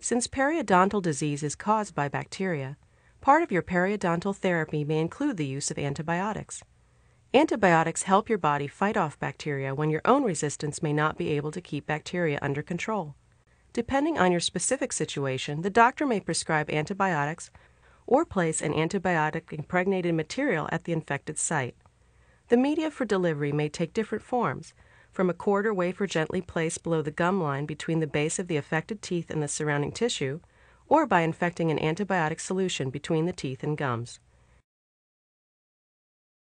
Since periodontal disease is caused by bacteria, part of your periodontal therapy may include the use of antibiotics. Antibiotics help your body fight off bacteria when your own resistance may not be able to keep bacteria under control. Depending on your specific situation, the doctor may prescribe antibiotics or place an antibiotic impregnated material at the infected site. The media for delivery may take different forms, from a quarter wafer gently placed below the gum line between the base of the affected teeth and the surrounding tissue, or by infecting an antibiotic solution between the teeth and gums.